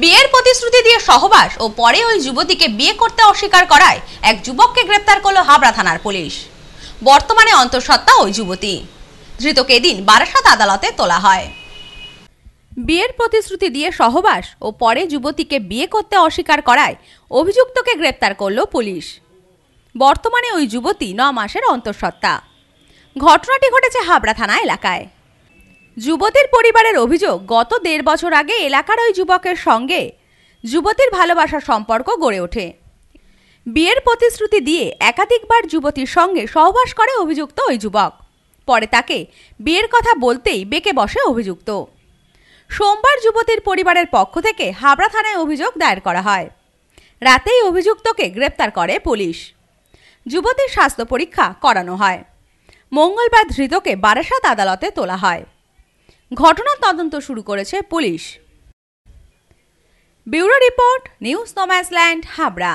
বিয়ের প্রতিশ্রুতি দিয়ে সহবাস ও পরে ওই যুবতীকে বিয়ে করতে অস্বীকার করায় এক যুবককে গ্রেপ্তার করল হাবড়া থানার পুলিশ বর্তমানে অন্তঃসত্ত্বা ওই যুবতী ধৃতকে এদিন বারাসাত আদালতে তোলা হয় বিয়ের প্রতিশ্রুতি দিয়ে সহবাস ও পরে যুবতীকে বিয়ে করতে অস্বীকার করায় অভিযুক্তকে গ্রেপ্তার করল পুলিশ বর্তমানে ওই যুবতী ন মাসের অন্তঃসত্ত্বা ঘটনাটি ঘটেছে হাবড়া থানা এলাকায় যুবতীর পরিবারের অভিযোগ গত দেড় বছর আগে এলাকার ওই যুবকের সঙ্গে যুবতীর ভালোবাসার সম্পর্ক গড়ে ওঠে বিয়ের প্রতিশ্রুতি দিয়ে একাধিকবার যুবতীর সঙ্গে সহবাস করে অভিযুক্ত ওই যুবক পরে তাকে বিয়ের কথা বলতেই বেঁকে বসে অভিযুক্ত সোমবার যুবতীর পরিবারের পক্ষ থেকে হাবড়া থানায় অভিযোগ দায়ের করা হয় রাতেই অভিযুক্তকে গ্রেপ্তার করে পুলিশ যুবতীর স্বাস্থ্য পরীক্ষা করানো হয় মঙ্গলবার ধৃতকে বারাসাত আদালতে তোলা হয় ঘটনার তদন্ত শুরু করেছে পুলিশ ব্যুরো রিপোর্ট নিউজ নোম্যাসল্যান্ড হাবড়া